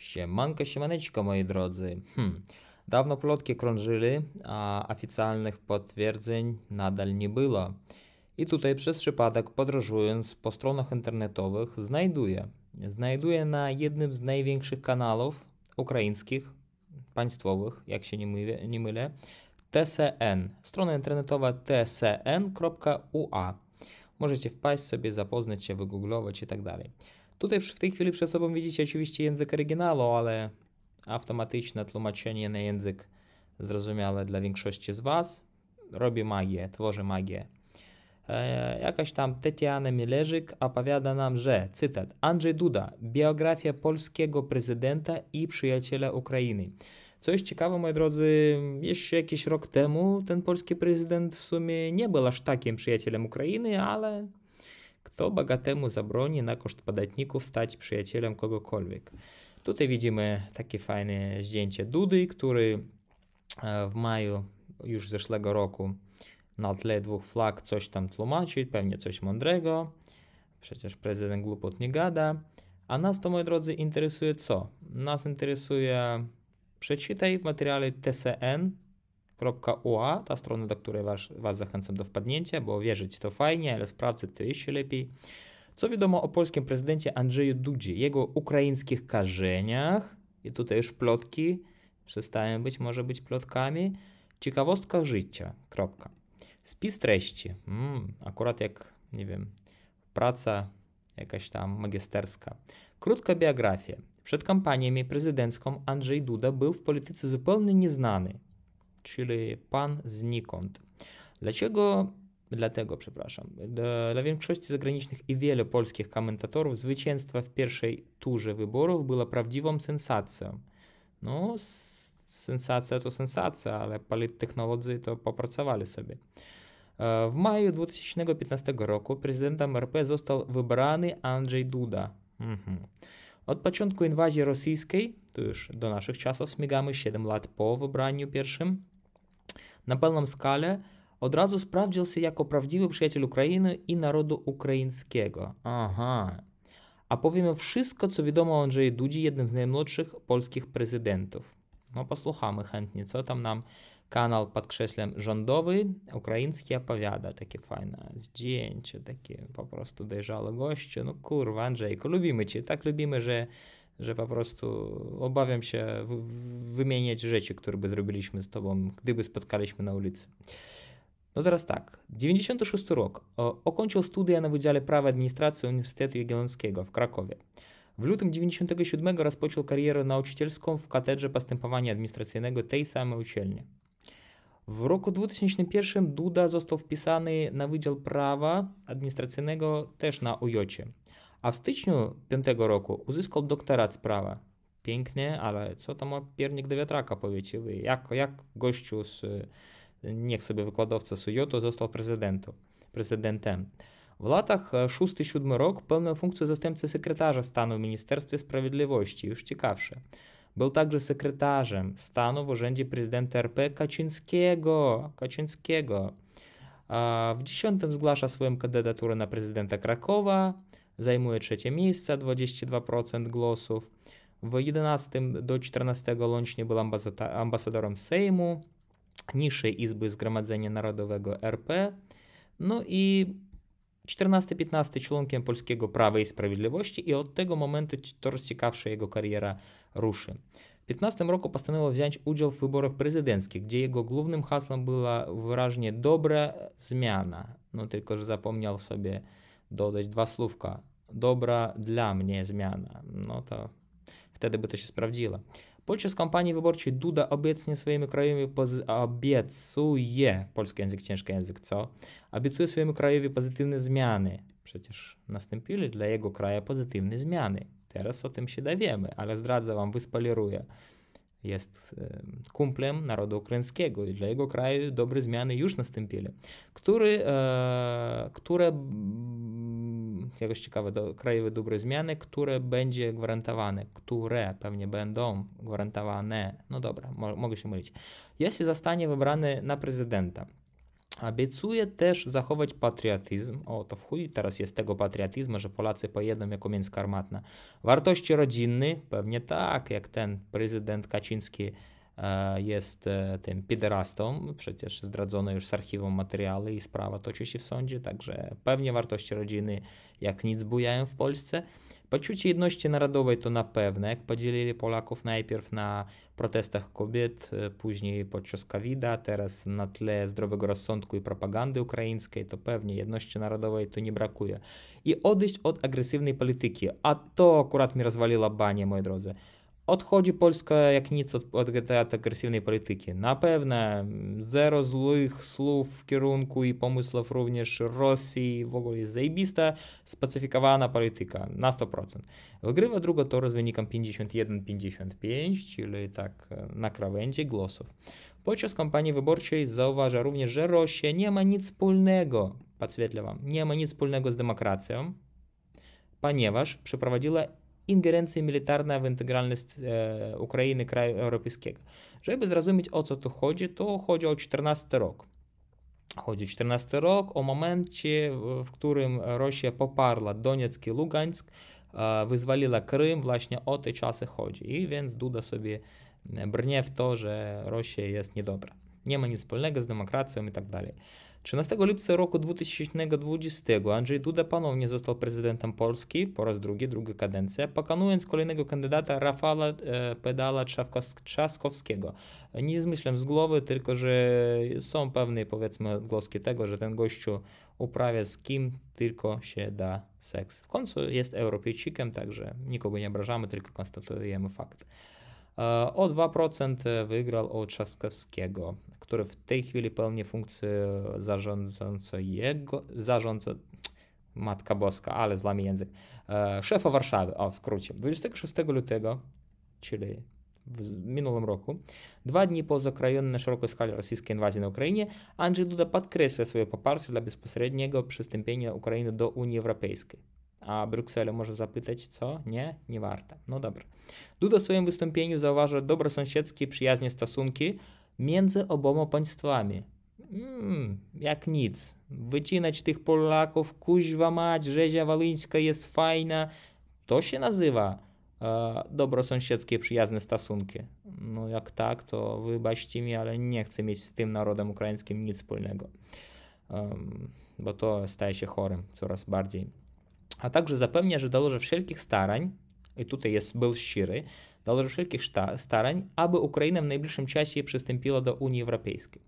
Siemanko, siemaneczko moi drodzy. Hm. Dawno plotki krążyły, a oficjalnych potwierdzeń nadal nie było. I tutaj przez przypadek podróżując po stronach internetowych znajduję. Znajduję na jednym z największych kanałów ukraińskich, państwowych, jak się nie mylę, nie mylę TSN. Strona internetowa tsn.ua. Możecie wpaść sobie, zapoznać się, wygooglować i tak dalej. Tutaj w tej chwili przed sobą widzicie oczywiście język oryginału, ale automatyczne tłumaczenie na język zrozumiały dla większości z Was robi magię, tworzy magię. E, jakaś tam Tetiana Mileżyk opowiada nam, że, cytat, Andrzej Duda, biografia polskiego prezydenta i przyjaciela Ukrainy. Co jest ciekawe, moi drodzy, jeszcze jakiś rok temu ten polski prezydent w sumie nie był aż takim przyjacielem Ukrainy, ale kto bogatemu zabroni na koszt podatników stać przyjacielem kogokolwiek? Tutaj widzimy takie fajne zdjęcie Dudy, który e, w maju już zeszłego roku na tle dwóch flag coś tam tłumaczy, pewnie coś mądrego. Przecież prezydent głupot nie gada. A nas to, moi drodzy, interesuje co? Nas interesuje, przeczytaj w materiale TCN Oa ta strona, do której was, was zachęcam do wpadnięcia, bo wierzyć to fajnie, ale sprawdzić to jeszcze lepiej. Co wiadomo o polskim prezydencie Andrzeju Dudzie, jego ukraińskich karzeniach, i tutaj już plotki przestają być może być plotkami, ciekawostka życia, kropka. Spis treści, mm, akurat jak, nie wiem, praca jakaś tam magisterska. Krótka biografia. Przed kampaniami prezydencką Andrzej Duda był w polityce zupełnie nieznany czyli pan znikąd. Dlaczego Dlatego, przepraszam, dla większości zagranicznych i wielu polskich komentatorów zwycięstwo w pierwszej turze wyborów było prawdziwą sensacją. No, sensacja to sensacja, ale polittechnolodzy to popracowali sobie. E, w maju 2015 roku prezydentem RP został wybrany Andrzej Duda. Mhm. Od początku inwazji rosyjskiej, to już do naszych czasów, śmigamy 7 lat po wybraniu pierwszym, na pełną skalę, od razu sprawdził się jako prawdziwy przyjaciel Ukrainy i narodu ukraińskiego. Aha. A powiemy wszystko, co wiadomo o Andrzeju Dudzi, jednym z najmłodszych polskich prezydentów. No posłuchamy chętnie, co tam nam kanał pod krześlem rządowy ukraiński opowiada. Takie fajne zdjęcie, takie po prostu dojrzałe goście. No kurwa Andrzejku, lubimy cię, tak lubimy, że że po prostu obawiam się wymieniać rzeczy, które by zrobiliśmy z tobą, gdyby spotkaliśmy na ulicy. No teraz tak, 96 rok. Okończył studia na Wydziale Prawa Administracji Uniwersytetu Jagiellońskiego w Krakowie. W lutym 97 rozpoczął karierę nauczycielską w katedrze postępowania administracyjnego tej samej uczelni. W roku 2001 Duda został wpisany na Wydział Prawa Administracyjnego też na UJOCie. A w styczniu 5 roku uzyskał doktorat z prawa. Pięknie, ale co tam piernik do wiatraka powiecie wy? Jak, jak gościu z, niech sobie wykładowca Sujoto został prezydentem? prezydentem. W latach 6-7 e, rok pełnił funkcję zastępcy sekretarza stanu w Ministerstwie Sprawiedliwości, już ciekawsze. Był także sekretarzem stanu w urzędzie prezydenta RP Kaczyńskiego. Kaczyńskiego. W 10 zgłasza swoją kandydaturę na prezydenta Krakowa zajmuje trzecie miejsce 22% głosów. W 11 do 14 łącznie był ambasadorem Sejmu, Niższej Izby Zgromadzenia Narodowego RP, no i 14-15 członkiem Polskiego Prawa i Sprawiedliwości i od tego momentu coraz ciekawsza jego kariera ruszy. W 15 roku postanowił wziąć udział w wyborach prezydenckich, gdzie jego głównym hasłem była wyraźnie dobra zmiana. No tylko, że zapomniał sobie dodać dwa słówka dobra dla mnie zmiana. No to wtedy by to się sprawdziło. Podczas kampanii wyborczej Duda obecnie swoimi krajowi obiecuje, polski język, ciężki język, co? Obiecuje swojemu krajowi pozytywne zmiany. Przecież nastąpiły dla jego kraja pozytywne zmiany. Teraz o tym się dowiemy, ale zdradzę wam, wyspoileruję jest kumplem narodu ukraińskiego i dla jego kraju dobre zmiany już nastąpiły, który, e, które jakoś ciekawe, do, krajowe dobre zmiany, które będzie gwarantowane, które pewnie będą gwarantowane, no dobra, mo, mogę się mylić, jeśli zostanie wybrany na prezydenta. Obiecuje też zachować patriotyzm. O, to w chuj teraz jest tego patriotyzmu, że Polacy pojedą jako międzykarmatne. Wartości rodzinne, pewnie tak, jak ten prezydent Kaczyński e, jest e, tym piderastą, przecież zdradzono już z archiwum materiały i sprawa toczy się w sądzie, także pewnie wartości rodziny jak nic bujają w Polsce. Poczucie jedności narodowej to na pewno, jak podzielili Polaków najpierw na protestach kobiet, e, później podczas covid teraz na tle zdrowego rozsądku i propagandy ukraińskiej, to pewnie jedności narodowej to nie brakuje. I odejść od agresywnej polityki, a to akurat mi rozwaliło banie, moi drodzy. Odchodzi Polska jak nic od, od, agresywnej polityki. Na pewno zero złych słów w kierunku i pomysłów również Rosji. W ogóle jest zajebista, spacyfikowana polityka na 100%. Wygrywa drugo to z wynikiem 51-55, czyli tak e, na krawędzi głosów. Podczas kampanii wyborczej zauważa również, że Rosja nie ma nic wspólnego, podświetla wam, nie ma nic wspólnego z demokracją, ponieważ przeprowadziła ingerencja militarna w integralność e, Ukrainy, kraju europejskiego. Żeby zrozumieć o co tu chodzi, to chodzi o 14 rok. Chodzi o 14 rok, o momencie, w którym Rosja poparła Donieck i Lugańsk, e, wyzwoliła Krym, właśnie o te czasy chodzi. I więc Duda sobie brnie w to, że Rosja jest niedobra nie ma nic wspólnego z demokracją i tak dalej. 13 lipca roku 2020 Andrzej Duda ponownie został prezydentem Polski po raz drugi, druga kadencja, pokonując kolejnego kandydata Rafała e, Pedala Trzaskowskiego. Nie zmyślam z głowy, tylko że są pewne powiedzmy głoski tego, że ten gościu uprawia z kim tylko się da seks. W końcu jest Europejczykiem, także nikogo nie obrażamy, tylko konstatujemy fakt. E, o 2% wygrał od Trzaskowskiego, który w tej chwili pełni funkcję zarządzającego, zarządza, matka boska, ale złami język, e, szefa Warszawy, o w skrócie. 26 lutego, czyli w minionym roku, dwa dni po na szerokiej skalę rosyjskiej inwazji na Ukrainie, Andrzej Duda podkreśla swoje poparcie dla bezpośredniego przystąpienia Ukrainy do Unii Europejskiej. A Bruksela może zapytać, co? Nie, nie warto. No dobra. Duda w swoim wystąpieniu zauważa dobrosąsiedzkie przyjazne stosunki między oboma państwami. Mm, jak nic. Wycinać tych Polaków, kuźwa mać, rzezia walyńska jest fajna. To się nazywa e, dobrosąsiedzkie przyjazne stosunki. No jak tak, to wybaczcie mi, ale nie chcę mieć z tym narodem ukraińskim nic wspólnego. Um, bo to staje się chorym coraz bardziej. А также запевняє, що дало всільких старань, і тут я був щирий, дало всільких старань, аби Україна в найближчym czasie przystąpiła до Unii Europejskiej.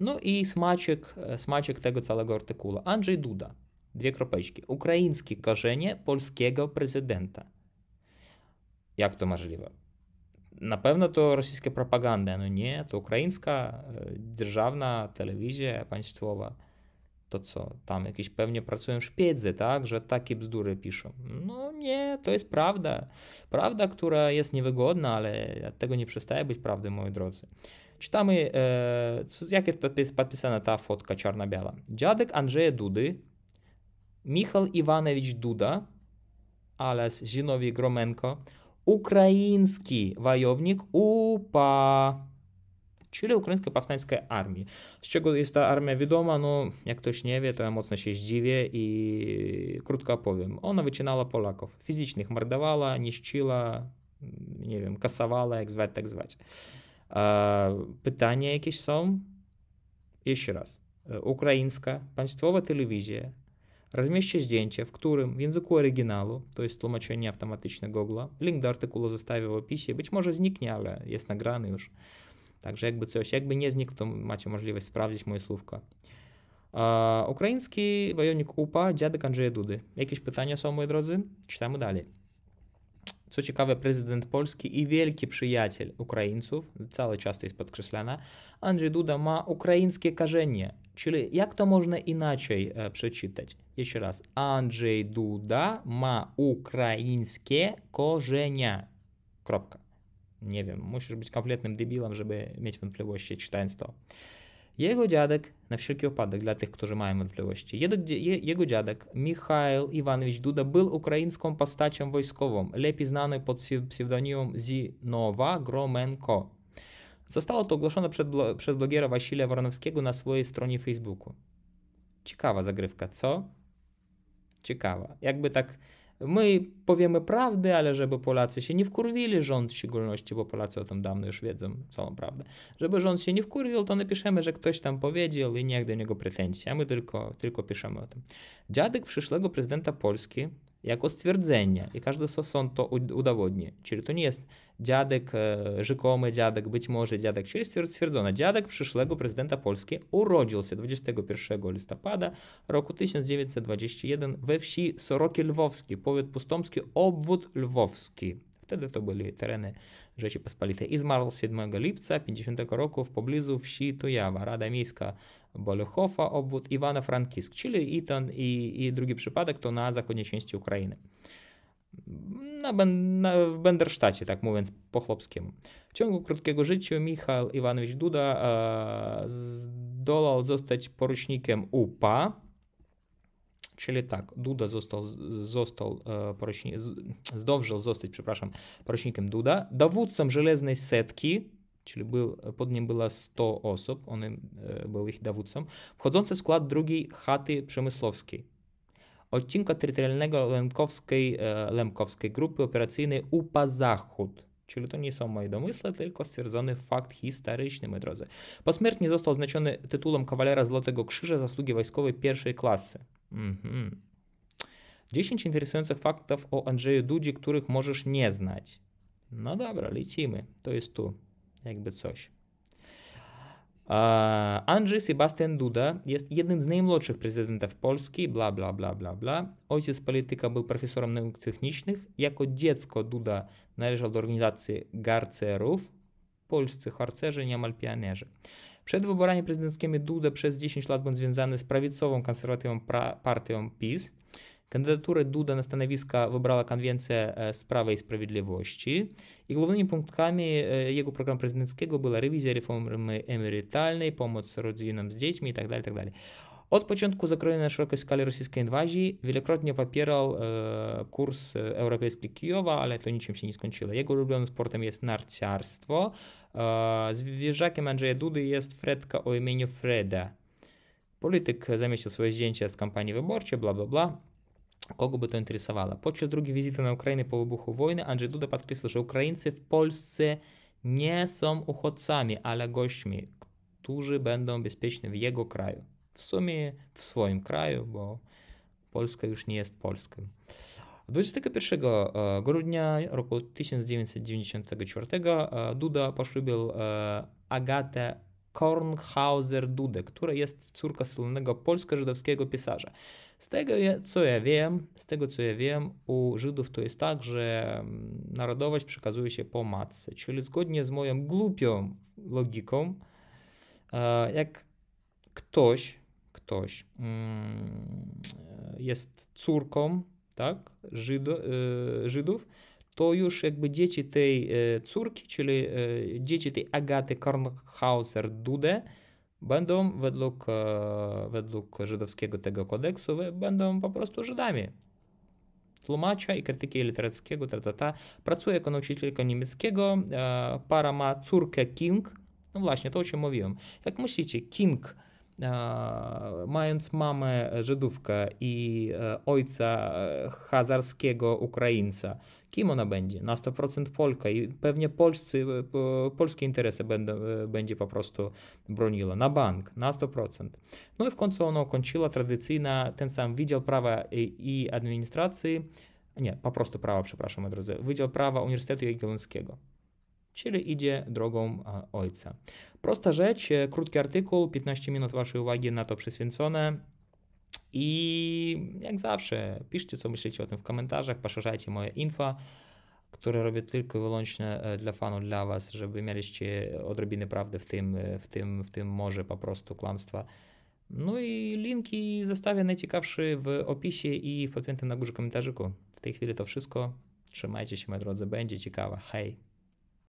No i smaczek, smaczek tego całego artykułu. Andrzej Duda, dwie kropeczki. Ukraińskie korzenie polskiego prezydenta. Jak to możliwe? Na pewno to rosyjska propaganda. No nie, to ukraińska, dzierżawna telewizja państwowa. to co, tam jakieś pewnie pracują szpiedzy, tak, że takie bzdury piszą. No nie, to jest prawda. Prawda, która jest niewygodna, ale tego nie przestaje być prawdy, moi drodzy. Czytamy, e, co, jak jest podpisana ta fotka czarno-biała. Dziadek Andrzeja Dudy, Michał Iwanowicz Duda, ale Zinowi Gromenko, ukraiński wojownik UPA. Чили Української повстанської армії. З чого є та армія відома, ну як хтось не ві, то я моцно ще здів'я і крутко оповім. Вона вичинала поляків, фізично їх мордувала, ніщила, не вім, касувала, як звати, так звати. А, питання якісь są? Jeszcze raz. Ukraińska państwowa telewizja Размещу zdjęcie, в którym w języku oryginału, to jest tłumaczenie Гогла. Google'a, до do artykułu zostawię w opisie, być może zniknie, грани jest Także jakby coś, jakby nie znikł, to macie możliwość sprawdzić moje słówko. E, ukraiński wojownik UPA, dziadek Andrzeja Dudy. Jakieś pytania są, moi drodzy? Czytamy dalej. Co ciekawe, prezydent Polski i wielki przyjaciel Ukraińców, cały czas to jest podkreślane, Andrzej Duda ma ukraińskie karzenie. Czyli jak to można inaczej e, przeczytać? Jeszcze raz. Andrzej Duda ma ukraińskie korzenia. Kropka. Nie wiem, musisz być kompletnym debilem, żeby mieć wątpliwości czytając to. Jego dziadek, na wszelki wypadek dla tych, którzy mają wątpliwości, jego dziadek Michał Iwanowicz Duda był ukraińską postacią wojskową, lepiej znany pod pseudonimem Zinowa Gromenko. Zostało to ogłoszone przed, blo- przez blogiera Wasilia Woronowskiego na swojej stronie Facebooku. Ciekawa zagrywka, co? Ciekawa. Jakby tak My powiemy prawdę, ale żeby Polacy się nie wkurwili, rząd w szczególności, bo Polacy o tym dawno już wiedzą całą prawdę. Żeby rząd się nie wkurwił, to napiszemy, że ktoś tam powiedział i niech do niego pretensji, a my tylko, tylko piszemy o tym. Dziadek przyszłego prezydenta Polski jako stwierdzenie i każdy sąd to udowodni. Czyli to nie jest dziadek, e, rzekomy dziadek, być może dziadek, czyli stwierdzono, dziadek przyszłego prezydenta Polski urodził się 21 listopada roku 1921 we wsi Soroki Lwowskie, powiat pustomski, obwód lwowski. Wtedy to byli tereny Rzeczypospolitej. I zmarł 7 lipca 50 roku w pobliżu wsi Tujawa. Rada Miejska Bolechowa obwód, Iwana frankisk czyli i ten i, drugi przypadek to na zachodniej części Ukrainy. Na, ben, na, w Bendersztacie, tak mówiąc po chłopskiemu. W ciągu krótkiego życia Michał Iwanowicz Duda e, zostać porucznikiem UPA, czyli tak, Duda został, został e, porucznik, zdążył zostać, przepraszam, porucznikiem Duda, dowódcą Żelaznej Setki, czyli był, pod nim było 100 osób, on e, był ich dowódcą, wchodzący w skład drugiej chaty przemysłowskiej. Odcinka terytorialnego Lemkowskiej, e, Lemkowskiej Grupy Operacyjnej UPA Zachód. Czyli to nie są moje domysły, tylko stwierdzony fakt historyczny, moi drodzy. Posmiertnie został oznaczony tytułem Kawalera Złotego Krzyża Zasługi Wojskowej pierwszej klasy. Mhm. 10 interesujących faktów o Andrzeju Dudzi, których możesz nie znać. No dobra, lecimy. To jest tu jakby coś. Andrzej Sebastian Duda jest jednym z najmłodszych prezydentów Polski, bla, bla, bla, bla, bla. Ojciec polityka był profesorem nauk technicznych. Jako dziecko Duda należał do organizacji garcerów, polscy harcerzy, niemal pionierzy. Przed wyborami prezydenckimi Duda przez 10 lat był związany z prawicową konserwatywną partią PiS. Kandydaturę Duda na stanowiska wybrała Konwencja Sprawy e, i Sprawiedliwości i głównymi punktami e, jego programu prezydenckiego była rewizja reformy emerytalnej, pomoc rodzinom z dziećmi itd. Tak tak Od początku zakrojenia na szerokiej skali rosyjskiej inwazji wielokrotnie popierał e, kurs europejski Kijowa, ale to niczym się nie skończyło. Jego ulubionym sportem jest narciarstwo. Z zwierzakiem Andrzeja Dudy jest Fredka o imieniu Freda. Polityk zamieścił swoje zdjęcia z kampanii wyborczej, bla bla bla. Kogo by to interesowało? Podczas drugiej wizyty na Ukrainę po wybuchu wojny Andrzej Duda podkreślił, że Ukraińcy w Polsce nie są uchodźcami, ale gośćmi, którzy będą bezpieczni w jego kraju. W sumie w swoim kraju, bo Polska już nie jest Polską. 21 e, grudnia roku 1994 e, Duda poślubił e, Agatę kornhauser Duda, która jest córką słynnego polsko-żydowskiego pisarza. Z tego, co ja wiem, z tego, co ja wiem, u Żydów to jest tak, że mm, narodowość przekazuje się po matce, czyli zgodnie z moją głupią logiką, e, jak ktoś, ktoś mm, jest córką, tak, Żydo, e, Żydów, to już jakby dzieci tej e, córki, czyli dzieci tej Agaty Kornhauser-Dude, będą według, e, według żydowskiego tego kodeksu, będą po prostu Żydami. Tłumacza i krytyki literackiego, tratata. Pracuje jako nauczycielka niemieckiego, e, para ma córkę King. No właśnie, to o czym mówiłem. Jak myślicie, King E, mając mamę Żydówkę i e, ojca e, hazarskiego Ukraińca, kim ona będzie? Na 100% Polka i pewnie polscy, polskie interesy będą, będzie po prostu broniła na bank, na 100%. No i w końcu ona ukończyła tradycyjna ten sam Wydział Prawa i, Administracji, nie, po prostu Prawa, przepraszam, drodzy, Wydział Prawa Uniwersytetu Jagiellońskiego czyli idzie drogą Ojca. Prosta rzecz, e, krótki artykuł, 15 minut Waszej uwagi na to przyświęcone. I jak zawsze, piszcie co myślicie o tym w komentarzach, poszerzajcie moje info, które robię tylko i wyłącznie e, dla fanów, dla Was, żeby mieliście odrobiny prawdy w tym, e, w tym, w tym morze po prostu kłamstwa. No i linki zostawię najciekawszy w opisie i w podpiętym na górze komentarzyku. W tej chwili to wszystko. Trzymajcie się, moi drodzy, będzie ciekawe. Hej!